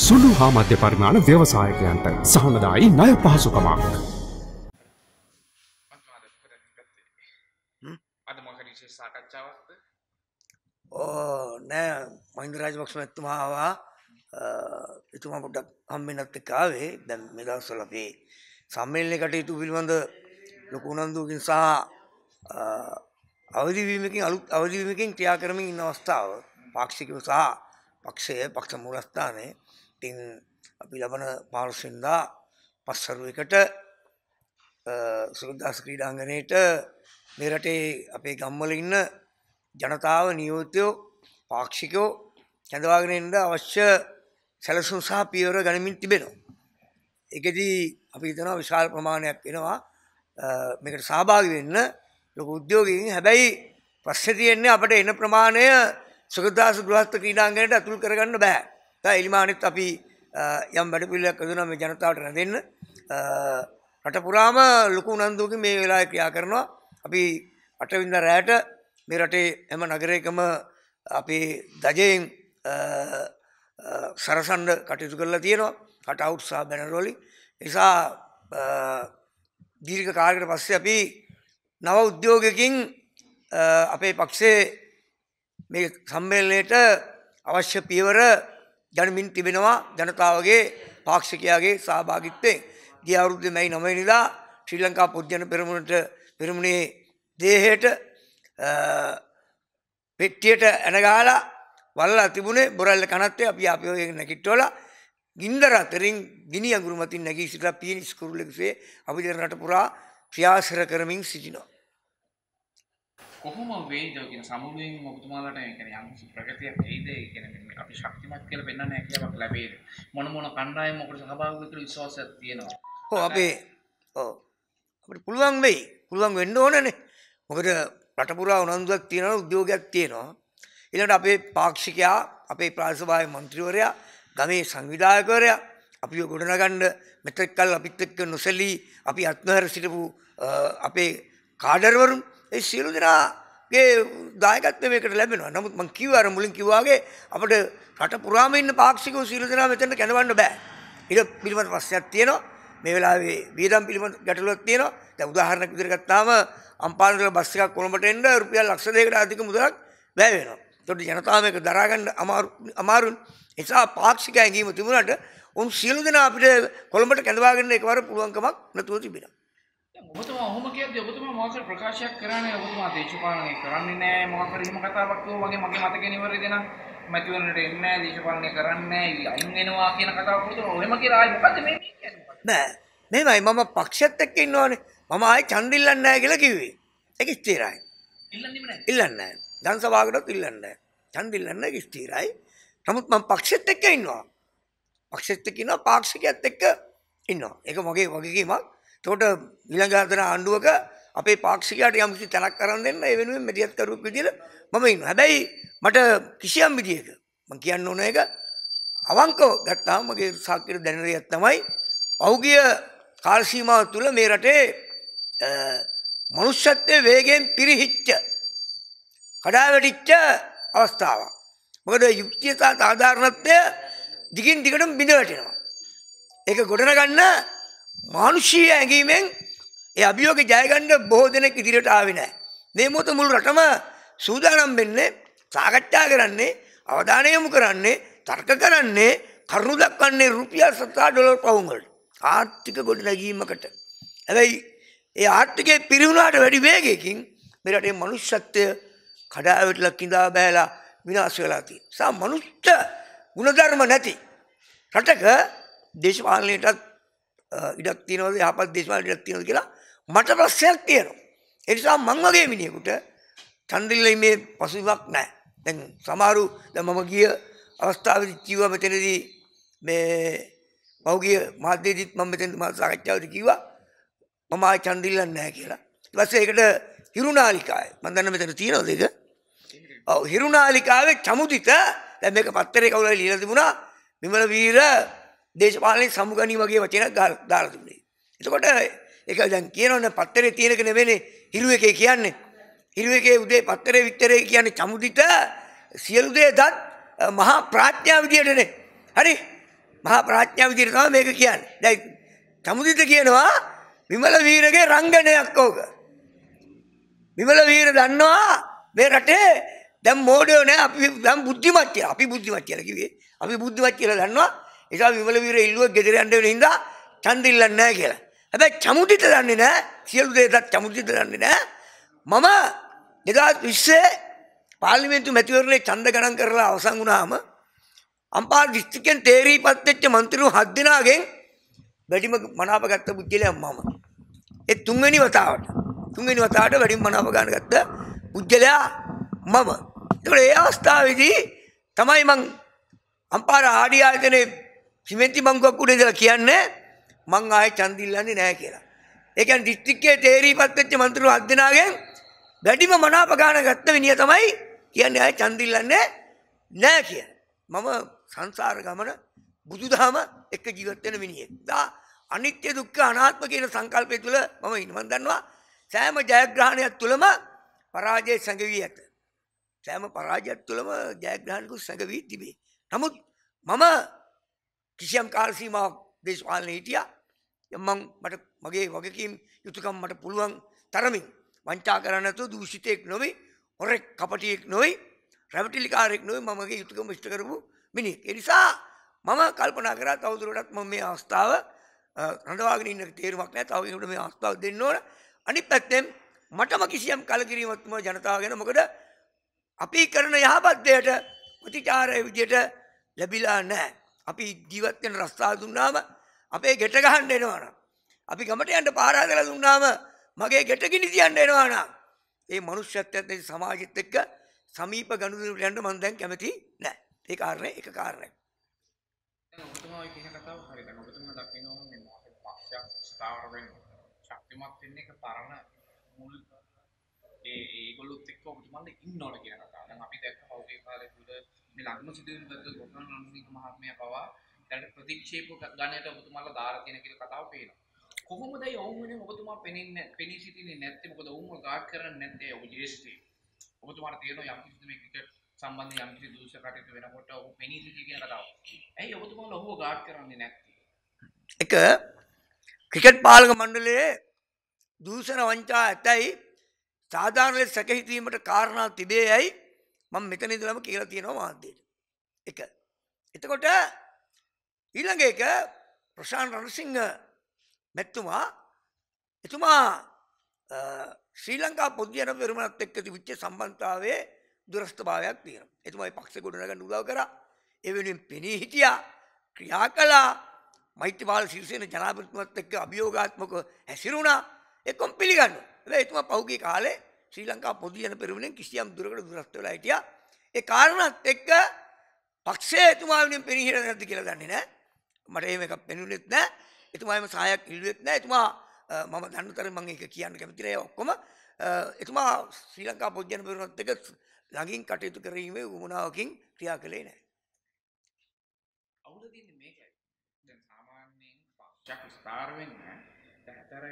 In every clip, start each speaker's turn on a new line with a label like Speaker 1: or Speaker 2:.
Speaker 1: සුළු හා මධ්‍ය පරිමාණ ව්‍යවසායකයන්ට සහනදායි ණය පහසුකමක්.
Speaker 2: ඕ නෑ මහින්ද රාජපක්ෂ මැතිතුමා ආවා එතුමා පොඩ්ඩක් හම්බෙන්නත් එක්ක ආවේ දැන් මේ දවස්වල අපි සම්මේලන කටයුතු පිළිබඳ ලොකු උනන්දුවකින් සහ අවදිවීමකින් අලුත් අවදිවීමකින් ක්‍රියා කරමින් ඉන්න අවස්ථාව පාක්ෂිකව සහ පක්ෂය පක්ෂ මූලස්ථානයේ ඉතින් අපි ලබන පාර්සින්දා පස්සරුවකට සුරුද්දස් ක්‍රීඩාංගනයට මෙරටේ අපේ ගම්වල ඉන්න ජනතාව නියෝතයෝ පාක්ෂිකෝ කැඳවාගෙනෙන්ට අවශ්‍ය සැලසුම් සහ පියවර ගනිමින් තිබෙනවා. එකදී අපි තන විශාල් ප්‍රමාණයක් එනවා මේකට සහභාගි වෙන්න ලොක උද්‍යෝගකින් හැබැයි ප්‍රශ්්‍ය තියෙන්නේ අපට එන ප්‍රමාණය සුගදාස ගෘහස්ත ක්‍රීඩාංගනයට ඇතුල් කරගන්න බෑ එලිමානෙත් අපි යම් වැඩපිල්ලක් දන මේ ජනතාවට රැඳන්න රටපුරාම ලොකු නන්දුක මේ වෙලා ක්‍රියා කරනවා අපි අටවිඳ රෑට මේ රටේ එම නගරයකම අපි දජයෙන් සරසන්ඩ කටයුතු කරලා තියෙනවා කට අවුත්සා බැනරෝලි නිසා දීර්ඝ කාලකට පස්සේ අපි නව උද්‍යෝගකින් අපේ පක්ෂේ මේ සම්මේලනයට අවශ්‍ය පියවර දැනමින් තිබෙනවා ජනතාවගේ පාක්ෂිකයාගේ සහභාගිත්වයෙන් ගිය අවුරුද්දේ මැයි 9 වෙනිදා ශ්‍රී ලංකා පොදුජන පෙරමුණට පෙරමුණේ දේහයට පෙට්ටියට ඇනගාලා වල්ලා තිබුණේ බොරල්ල කනත්තේ අපි අපි ඔය නැගිට්ටවලා ගින්දර අතරින් ගිනි අඟුරු මතින් නැගී සිටලා පීනි ස්කුරුලෙකසේ අපිට රට පුරා ක්‍රියාශර කරමින් සිටිනවා
Speaker 1: කොහොම වේද කියන සමුළුවෙන් ඔබතුමාලට ඒ කියන්නේ යම්කිසි ප්‍රගතියක් එයිද ඒ කියන්නේ අපි ශක්තිමත් කියලා පෙන්වන්න හැකියාවක් ලැබෙයිද මොන මොන කණ්ඩායම් ඔකට සහභාගී කියලා විශ්වාසයක් තියෙනවා ඔව් අපේ
Speaker 2: ඔව් අපිට පුළුවන් වෙයි පුළුවන් වෙන්න ඕනනේ මොකද රට පුරා උනන්දුවක් තියෙනවා උද්‍යෝගයක් තියෙනවා ඊළඟට අපේ පාක්ෂිකයා අපේ ප්‍රාදේශීය මන්ත්‍රීවරයා ගමේ සංවිධායකවරයා අපිව ගොඩනගන්න මෙතෙක් කල් අපිත් එක්ක නොසැලී අපි අත්නහර සිටපු අපේ කාඩර්වරුන් ඒ සියලු දෙනා ගේ දායකත්වයකට ලැබෙනවා. නමුත් මම කිව්වා අර මුලින් කිව්වා වගේ අපිට රට පුරාම ඉන්න පාක්ෂිකව සීල දෙනා මෙතනට කැඳවන්න බෑ. ඊට පිළිබඳ ප්‍රශ්නයක් තියෙනවා. මේ වෙලාවේ වියදම් පිළිබඳ ගැටලුවක් තියෙනවා. දැන් උදාහරණයක් විදිහට ගත්තාම අම්පාන වල බස් එකක් කොළඹට එන්න රුපියල් ලක්ෂ දෙකකට අධික මුදලක් වැය වෙනවා. ඒතකොට ජනතාව මේක දරා ගන්න අමාරු අමාරු නිසා පාක්ෂික ඇඟීම තිබුණාට උන් සීල දෙනා අපිට කොළඹට කැඳවාගෙන එකවර පුළුවන්කමක් නැතුව තිබෙනවා.
Speaker 1: ඔබතුමා ඔහොම කියද්දි ඔබතුමා මොකක් ප්‍රකාශයක් කරන්නේ ඔබතුමා දේශපාලනය කරන්නේ නැහැ මොකක් හරි එහෙම කතාවක් කිව්ව වගේ මගේ මතකේ නිවැරදි නම් මැතිවරණයට එන්නේ නැහැ දේශපාලනය කරන්නේ නැහැ අයින් වෙනවා කියන කතාවක් ඔබතුමා ඔහෙම කියලා ආයි මොකද්ද මේ කියන්නේ
Speaker 2: නෑ මේමයි මම පක්ෂයත් එක්ක ඉන්නවනේ මම ආයි ඡන්ද ඉල්ලන්නේ නැහැ කියලා කිව්වේ ඒක ස්ථිරයි ඉල්ලන්නේම නැහැ ඉල්ලන්නේ නැහැ ධනසභාවකටත් ඉල්ලන්නේ නැහැ ඡන්ද ඉල්ලන්නේ නැහැ ස්ථිරයි නමුත් මම පක්ෂෙත් එක්ක ඉන්නවා පක්ෂෙත් එක්ක ඉන්නවා පාක්ෂිකයත් එක්ක ඉන්නවා ඒක මගේ වගකීමක් එතකොට ඊළඟ හතර ආණ්ඩුවක අපේ පාක්ෂිකයාට යම්කිසි තැනක් කරන් දෙන්න ඒ වෙනුවෙන් මෙතිහත් කරුවෙක් විදියට මම ඉන්නවා. හැබැයි මට කිසියම් විදියක මම කියන්න ඕන එක අවංකව ගත්තාම මගේ සාක්කිර දැනෙන දෙයක් තමයි පෞගිය කාල සීමාව තුළ මේ රටේ මනුෂ්‍යත්වයේ වේගයෙන් පිරිහිච්ච කඩාවැටිච්ච අවස්ථාවක්. මොකද යුක්තිය සහ සාධාරණත්වය දිගින් දිගටම බිඳ වැටෙනවා. ඒක ගොඩනගන්න මානුෂීය ඇඟීමෙන් ඒ අභියෝගේ ජයගන්න බොහෝ දෙනෙක් ඉදිරියට ආවේ නැහැ. මේ මොහොත මුළු රටම සූදානම් වෙන්නේ සාකච්ඡා කරන්නේ අවධානය යොමු කරන්නේ තර්ක කරන්නේ කරුණු දක්වන්නේ රුපියල් 70 ඩොලර් පවුම් වලට ආර්ථික ගොඩනැගීමකට. හැබැයි ඒ ආර්ථිකය පිරිහුණාට වැඩි වේගයකින් මේ රටේ මනුෂ්‍යත්වය කඩාවැටලා කිඳා බෑලා විනාශ වෙලා තියෙනවා. සා මනුෂ්‍ය ගුණධර්ම නැති රටක දේශපාලනයටත් ඉඩක් තියනවද යහපත් දේශපාලන ඉඩක් තියනවද කියලා මට ප්‍රශ්නයක් තියෙනවා. ඒ නිසා මං වගේ මිනිහෙකුට ඡන්දිල්ලේ මේ පසුබිමක් නැහැ. දැන් සමහරු දැන් මම ගිය අවස්ථාවේදී කිව්වා මෙතනදී මේ පෞගිය මාධ්‍යදීත් මම මෙතන මා සාකච්ඡාවේදී කිව්වා මම ආයි ඡන්දිල්ලක් නැහැ කියලා. ඊට පස්සේ ඒකට හිරුනාලිකාය මම දන්න මෙතන තියෙනවද ඒක? ඔව් හිරුනාලිකාවේ චමුදිත දැන් මේක පත්තරේ කවුරුහරි ලියලා තිබුණා විමල වීර දේශපාලනේ සමුගනි වගේ වචනක් දාලා දුන්නේ. එතකොට ඒක දැන් කියනවනේ පත්තරේ තියෙනක නෙවෙන්නේ හිරු එකේ කියන්නේ. හිරු එකේ උදේ පත්තරේ විතරේ කියන්නේ චමුදිත සියලු දේ දත් මහා ප්‍රඥා විදියටනේ. හරි? මහා ප්‍රඥා විදියට තමයි මේක කියන්නේ. දැන් චමුදිත කියනවා විමල වීරගේ රංගනයක් ඕක. විමල වීර දන්නවා මේ රටේ දැන් මෝඩයෝ නෑ අපි දැන් බුද්ධිමත් කියලා. අපි බුද්ධිමත් කියලා කිව්වේ. අපි බුද්ධිමත් කියලා දන්නවා නිසා විමල වීර ඉල්ලුව ගෙදර යන්න වෙන හින්දා ඡන්ද ඉල්ලන්නේ නැහැ කියලා. හැබැයි චමුදිත දන්නේ නැහැ. සියලු දේටත් චමුදිත දන්නේ නැහැ. මම 2020 පාර්ලිමේන්තු මැතිවරණේ ඡන්ද ගණන් කරලා අවසන් වුණාම අම්පාර දිස්ත්‍රික්කෙන් තේරීපත් වෙච්ච മന്ത്രിරු හත් දෙනාගෙන් වැඩිම මනාප ගත්ත පුද්ගලයා මම. ඒ තුන්වෙනි වතාවට තුන්වෙනි වතාවට වැඩිම මනාප ගන්න ගත්ත පුද්ගලයා මම. ඒතකොට ඒ අවස්ථාවේදී තමයි මං අම්පාර ආඩිය ආයතනයේ සිමෙන්ති බංකුවක් උඩ ඉඳලා කියන්නේ මං ආයේ ඡන්ද ඉල්ලන්නේ නැහැ කියලා. ඒ කියන්නේ දිස්ත්‍රික්කයේ තේරීපත් වෙච්ච මන්ත්‍රීව හත් දෙනාගෙන් වැඩිම මනාප ගන්න ගත්ත විනිය තමයි කියන්නේ ආයේ ඡන්ද ඉල්ලන්නේ නැහැ කියන. මම සංසාර ගමන බුදුදහම එක්ක ජීවත් වෙන මිනිහෙක්. දා අනිත්‍ය දුක්ඛ අනාත්ම කියන සංකල්පය තුළ මම ඉන්නවා. මම දන්නවා සෑම ජයග්‍රහණයක් තුළම පරාජය සැඟවී ඇත. සෑම පරාජයක් තුළම ජයග්‍රහණිකු සැඟවී තිබේ. නමුත් මම කිසියම් කාල් සීමාවක් දේශපාලනේ හිටියා. මම මට මගේ වගකීම් යුතුයකම් මට පුළුවන් තරමින් වංචා කරන්නේ නැතුව දූෂිතෙක් නොවේ, හොරෙක් කපටියෙක් නොවේ, රැවටිලිකාරයෙක් නොවේ මම මගේ යුතුයකම් ඉෂ්ට කරපු මිනිහෙක්. ඒ නිසා මම කල්පනා කරා තවදුරටත් මම මේ අවස්ථාව රඳවාගෙන ඉන්න තේරුමක් නැහැ. තව කෙනෙකුට මේ අවස්ථාව දෙන්න ඕන. අනිත් පැත්තෙන් මටම කිසියම් කලකිරීමක් තුම ජනතාව ගැන මොකද අපි කරන යහපත් දෙයට ප්‍රතිචාරය විදියට ලැබිලා නැහැ. අපි ජීවත්වෙන රස්ථාව දුන්නාම අපේ ගෙට ගහන්න එනවාන. අපි ගමට යන්ට පාරාදල දුන්නාම මගේ ගෙට ගිනි තියන්න එනවාන. ඒ මනුෂ්‍යත්වයත් සමාජිත් එක්ක සමීප ගණුදුරට යන්න මම දැන් කැමති නෑ. ඒ කාරණේ එක කාරණයක්.
Speaker 1: ඔබතුමා කියන කතාව හරියට ඔබතුමා දකිනවා මේ මාකට් පක්ෂයක් ස්ථාවර වෙන්නේ. ශක්තිමත් වෙන්නේ ඒක පරණ මුල් ඒ ඒගොල්ලොත් එක්ක ඔබතුමාලා ඉන්නවනේ කියන කතාව. දැන් අපි දැක්ක පෞද්ගලික කාලේ තුල මේ ලකුණු සිදුවීම් බද්ධ ගෝකරණ රණසිංහ මහත්මයා පවා දැන් ප්‍රතික්ෂේප ගණයට ඔබතුමාලා දාලා තියෙන කියලා කතාව පේනවා. කොහොමද ඒ ඔවුන් වෙනුවෙන් ඔබතුමා පෙනින්නේ පෙනී සිටින්නේ නැත්තේ මොකද ඔවුන්ව ගාඩ් කරන්නේ නැත්තේ ඔබ ජේෂ්ඨේ. ඔබතුමාට තියෙනවා යම් කිසි මේ ක්‍රිකට් සම්බන්ධ යම් කිසි දූෂ්‍ය කටයුතු වෙනකොට ඔහු පෙනී සිටි කියන කතාව. ඇයි ඔබතුමාලා ඔහුව ගාඩ් කරන්නේ නැත්තේ?
Speaker 2: එක ක්‍රිකට් පාලක මණ්ඩලයේ දූෂණ වංචා ඇතැයි සාධාරණ ලෙස සැකහිතීමට කාරණා තිබේ යයි මම මෙතන ඉදලම කියලා තියෙනවා මාධ්‍යයට. එක. එතකොට ඊළඟ එක ප්‍රශාන් රණසිංහ මෙතුමා එතුමා ශ්‍රී ලංකා පොදුජන පෙරමුණත් එක්ක තිබිච්ච සම්බන්ධතාවයේ දුරස්ථභාවයක් තියෙනවා. එතුමා මේ පක්ෂ ගොඩනගන්න උදව් කරා. ඒ වෙනුවෙන් පෙනී හිටියා, ක්‍රියා කළා. මෛත්‍රීපාල සිරිසේන ජනාධිපතිතුමත් එක්ක අභියෝගාත්මකව හැසිරුණා. ඒකම් පිළිගන්නවා. හැබැයි එතුමා පහුගිය කාලේ ශ්‍රී ලංකා පොදු ජන පෙරමුණෙන් කිසියම් දුරකට දුරස්ත වෙලා හිටියා. ඒ කාරණාත් එක්ක පක්ෂයේ එතුමා වෙනුවෙන් පෙනීහිර නැද්ද කියලා දන්නේ නැහැ. මට එහෙම එකක් පෙනුනෙත් නැහැ. එතුමාම සහායක් ඉල්ලුවෙත් නැහැ. එතුමා මම දන්න තරම් මම ඒක කියන්න කැමති නෑ. ඔක්කොම එතුමා ශ්‍රී ලංකා පොදු ජන පෙරමුණත් එක්ක ළඟින් කටයුතු කිරීමේ උවමනාවකින් ක්‍රියා කළේ නැහැ.
Speaker 1: අවුල දෙන්නේ මේකයි. දැන් සාමාන්‍යයෙන් පක්ෂයක් විස්තර වෙන්නේ නැහැ. දැන් අතර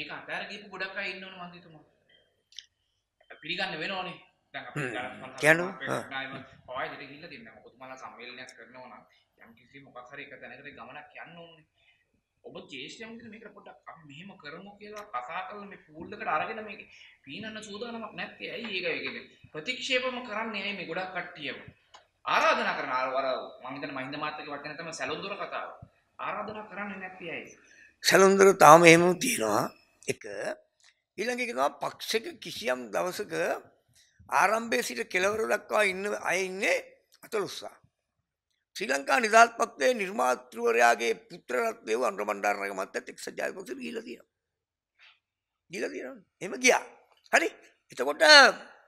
Speaker 1: මේක අතර ගිහපු ගොඩක් අය ඉන්නවනේ මන්දිතුමා. පිළිගන්න වෙනෝනේ දැන් අපිට කියන්න පොයින්ට් එකට ගිහිල්ලා තියෙනවා ඔබතුමාලා සම්මේලනයක් කරනවා නම් යම් කිසි මොකක් හරි එක තැනකට ගමනක් යන්න ඕනේ ඔබ ජේෂ්ඨ යම්කින් මේක පොඩ්ඩක් අපි මෙහෙම කරමු කියලා කතා කරලා මේ පූල් එකට අරගෙන මේක පීනන්න සූදානමක් නැත්තේ ඇයි ඒක ඒ කියන්නේ ප්‍රතික්ෂේපම කරන්නේ ඇයි මේ ගොඩක් කට්ටියම ආරාධනා කරන අර අර මම හිතන මහින්ද මාත්‍යගේ වටින තමයි සැලොන්දොර කතාව ආරාධනා කරන්නේ නැත්තේ ඇයි
Speaker 2: සැලොන්දොර තාම එහෙම තියෙනවා එක ඊළඟ එක තමයි පක්ෂික කිසියම් දවසක ආරම්භයේ සිට කෙලවර දක්වා ඉන්න අය ඉන්නේ 14. ශ්‍රී ලංකා නිදහස් පක්ෂයේ නිර්මාතෘවරයාගේ පුත්‍රරත් දේව අනුරමණ්ඩාරණගේ මත්තත් එක්සත් ජාතික පක්ෂෙට ගිහිලා තියෙනවා. ගිහිලා තියෙනවා. එහෙම ගියා. හරි. එතකොට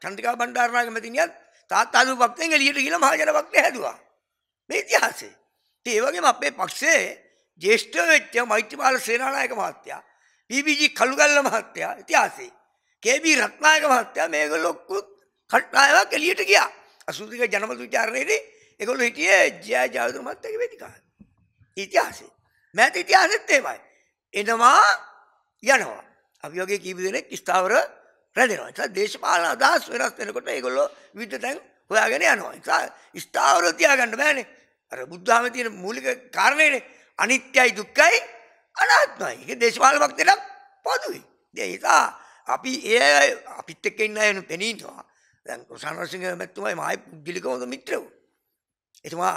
Speaker 2: චන්ද්‍රිකා බණ්ඩාරනාගේ මැතිණියත් තාත්තා දූ පක්ෂයෙන් එළියට ගිහිලා මහජන පක්ෂය හැදුවා. මේ ඉතිහාසය. ඉතින් ඒ වගේම අපේ පක්ෂයේ ජ්‍යෙෂ්ඨ වෙච්ච මෛත්‍රීපාල සේනානායක මහත්තයා බීබීජි කළුගල්ල මහත්තයා ඉතිහාසේ කේබී රත්නායක මහත්තයා මේගොල්ලෝ ඔක්කොත් කට්ටායවක් එළියට ගියා. අසුතික ජනමත විචාරණයේදී ඒගොල්ලෝ හිටියේ ජය ජයවර්ධන මහත්තයාගේ වේදිකාවේ. ඉතිහාසේ. මෑත ඉතිහාසෙත් එහෙමයි. එනවා යනවා. අපි වගේ කීප දෙනෙක් ස්ථාවර රැඳෙනවා. ඒක දේශපාලන අදහස් වෙනස් වෙනකොට ඒගොල්ලෝ විවිධ තැන් හොයාගෙන යනවා. ඒක ස්ථාවර තියාගන්න බෑනේ. අර බුද්ධාමයේ තියෙන මූලික කාරණේනේ අනිත්‍යයි දුක්ඛයි අනාත්මයි. ඒක දේශපාලන වක්තයක් පොදුයි. දැන් ඒක අපි ඒ අපිත් එක්ක ඉන්න අයන පෙනීනවා. දැන් රුසාන රසිංහ මැතිතුමායි මායි පුද්ගලික හොඳ මිත්‍රයෝ. එතුමා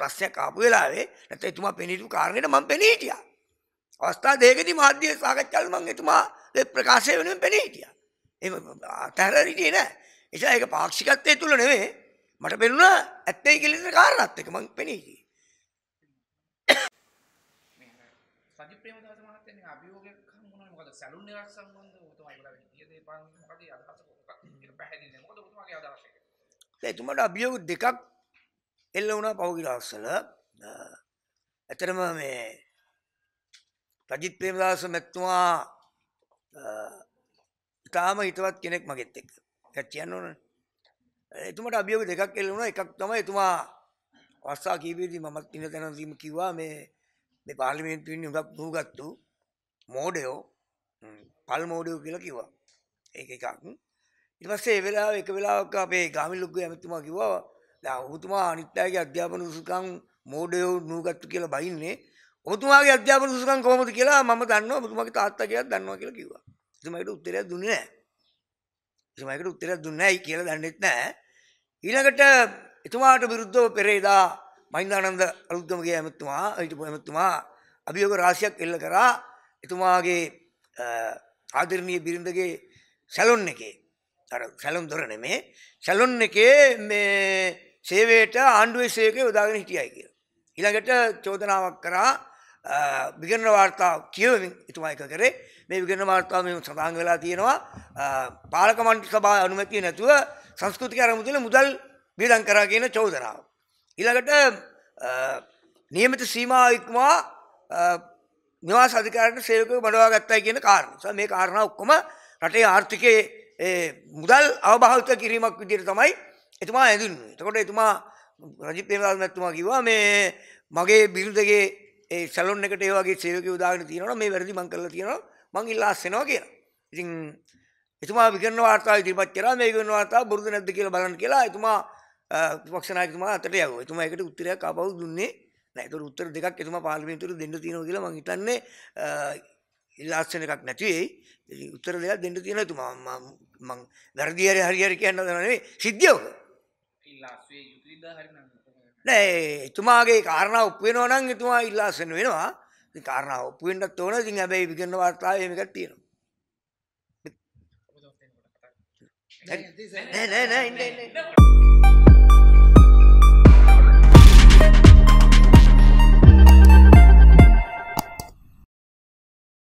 Speaker 2: ප්‍රශ්නයක් ආපු වෙලාවේ නැත්නම් එතුමා පෙනීතු කාරණේට මම පෙනී හිටියා. අවස්ථා දෙකදී මාධ්‍ය සාකච්ඡාවල මම එතුමාගේ ප්‍රකාශය වෙනුවෙන් පෙනී හිටියා. එහෙම අතහැරලා හිටියේ නෑ. ඒ නිසා ඒක පාක්ෂිකත්වයේ තුල නෙමෙයි. මට පෙනුණා ඇත්තයි කියලා කාරණාත් එක මම පෙනී හිටියේ.
Speaker 1: සජිත් ප්‍රේමදාස මහත්තයා නිකන් අභියෝගයක් හම්බුණා මොකද සැලුන් එකක් සම්බන්ධව ඔබතුමා ඒගොල්ලෝ විදිය දෙපාන් මොකද අදහස කොහොමද ඒක පැහැදිලි නෑ මොකද ඔබතුමාගේ අදහස
Speaker 2: ඒක එතුමාට අභියෝග දෙකක් එල්ල වුණා පහුගිය දවස්වල ඇතරම මේ සජිත් ප්‍රේමදාස මැතිතුමා ඉතාම හිතවත් කෙනෙක් මගෙත් එක්ක ඒක කියන්න ඕනනේ එතුමට අභියෝග දෙකක් එල්ල වුණා එකක් තමයි එතුමා වස්සා කීපෙදී මමත් ඉන්න තැනදීම කිව්වා මේ මේ පාර්ලිමේන්තුවෙන් හුඟක් දුහගත්තු මෝඩයෝ පල් මෝඩයෝ කියලා කිව්වා. ඒක එකක්. ඊට පස්සේ ඒ වෙලාව එක වෙලාවක අපේ ගාමිලුග්ගේ ඇමතුමා කිව්වා දැන් ඔහුතුමා අනිත් අයගේ අධ්‍යාපන සුසුකම් මෝඩයෝ නුහගත්තු කියලා බයින්නේ. ඔහුතුමාගේ අධ්‍යාපන සුසුකම් කොහොමද කියලා මම දන්නවා ඔබතුමාගේ තාත්තා කියලා දන්නවා කියලා කිව්වා. එතුමාට උත්තරයක් දුන්නේ නැහැ. එතුමාට උත්තරයක් දුන්නේ නැයි කියලා දන්නෙත් නැහැ. ඊළඟට එතුමාට විරුද්ධව පෙරේදා මහින්දානන්ද අලුත්ගමගේ ඇමතුමා හිටපු ඇමතුමා අභියෝග රාශියක් එල්ල කරා එතුමාගේ ආදරණීය බිරිඳගේ සැලොන් එකේ අර සැලොන් දොර නෙමේ සැලොන් එකේ මේ සේවයට ආණ්ඩුවේ සේවකයෝ යොදාගෙන හිටියයි කියලා. ඊළඟට චෝදනාවක් කරා විගණන වාර්තා කියවමින් එතුමා එක කරේ මේ විගණන වාර්තාව මේ සඳහන් වෙලා තියෙනවා පාලක මණ්ඩල සභාවේ අනුමැතිය නැතුව සංස්කෘතික අරමුදල මුදල් බියදම් කරා කියන චෝදනාව. ඊළඟට නියමිත සීමා ඉක්මවා නිවාස අධිකාරණ සේවකව බඩවා ගත්තයි කියන කාරණා. මේ කාරණා ඔක්කොම රටේ ආර්ථිකයේ මුදල් අවභාවිත කිරීමක් විදිහට තමයි එතුමා ඇඳින්නේ. එතකොට එතුමා රජිත් ප්‍රේමදාස මහත්මයා කිව්වා මේ මගේ බිරිඳගේ ඒ සැලොන් එකට ඒ වගේ සේවකයෝ දාගෙන තියෙනවා මේ වැරදි මං කරලා තියෙනවා මං ඉල්ලා අස්සෙනවා කියලා. ඉතින් එතුමා විකරණ වාර්තාව ඉදිරිපත් කරා මේ විකරණ වාර්තාව බොරුද නැද්ද කියලා බලන්න කියලා එතුමා පක්ෂනායකතුමා අතට යව එතුමා එකට උත්තරයක් අපවු දුන්නේ නැතර උත්තර දෙකක් එතුම පාලිමිතුරු දෙන්න තියෙනවා කියලා මං හිතන්නේ ඉල්ලාස්සන එකක් නැතිවෙයි උත්තර දෙයක් දෙන්න තියෙන තුමා මං දර්දිහරි හරිහරි කියන්න දනේ සිද්ධියෝක නෑ එතුමාගේ කාරණාව උප්පුවෙනවා නම් එතුමා ඉල්ලාස්සන වෙනවා කාරණාව උප්පුවෙන්ටත් ඕන ඉතින් හැබැයි විකරණ වාර්තාව මේකක් තියෙනවා Ne ne ne ne. ne.